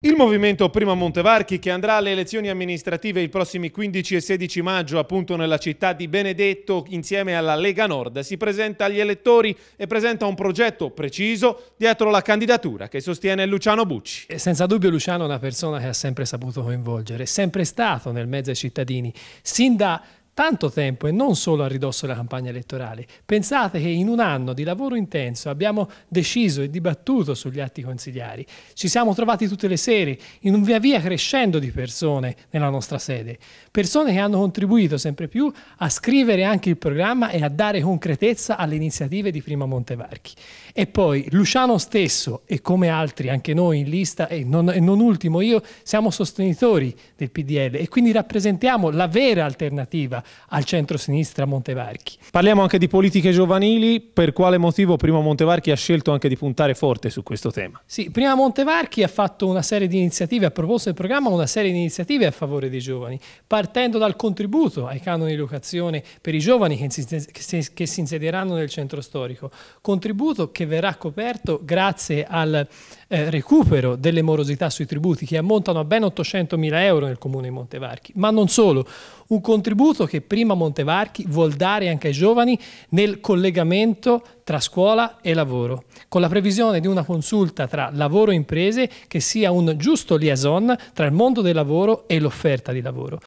Il movimento Prima Montevarchi, che andrà alle elezioni amministrative i prossimi 15 e 16 maggio appunto nella città di Benedetto insieme alla Lega Nord, si presenta agli elettori e presenta un progetto preciso dietro la candidatura che sostiene Luciano Bucci. E senza dubbio Luciano è una persona che ha sempre saputo coinvolgere, è sempre stato nel mezzo ai cittadini, sin da tanto tempo e non solo a ridosso della campagna elettorale. Pensate che in un anno di lavoro intenso abbiamo deciso e dibattuto sugli atti consigliari, ci siamo trovati tutte le sere in un via via crescendo di persone nella nostra sede, persone che hanno contribuito sempre più a scrivere anche il programma e a dare concretezza alle iniziative di Prima Montevarchi. E poi Luciano stesso e come altri, anche noi in lista e non, e non ultimo io, siamo sostenitori del PDL e quindi rappresentiamo la vera alternativa al centro-sinistra Montevarchi. Parliamo anche di politiche giovanili, per quale motivo prima Montevarchi ha scelto anche di puntare forte su questo tema? Sì, prima Montevarchi ha fatto una serie di iniziative, ha proposto nel programma una serie di iniziative a favore dei giovani, partendo dal contributo ai canoni di locazione per i giovani che si, che si insedieranno nel centro storico, contributo che verrà coperto grazie al eh, recupero delle morosità sui tributi che ammontano a ben 800 mila euro nel comune di Montevarchi, ma non solo, un contributo che che prima Montevarchi vuol dare anche ai giovani nel collegamento tra scuola e lavoro, con la previsione di una consulta tra lavoro e imprese che sia un giusto liaison tra il mondo del lavoro e l'offerta di lavoro.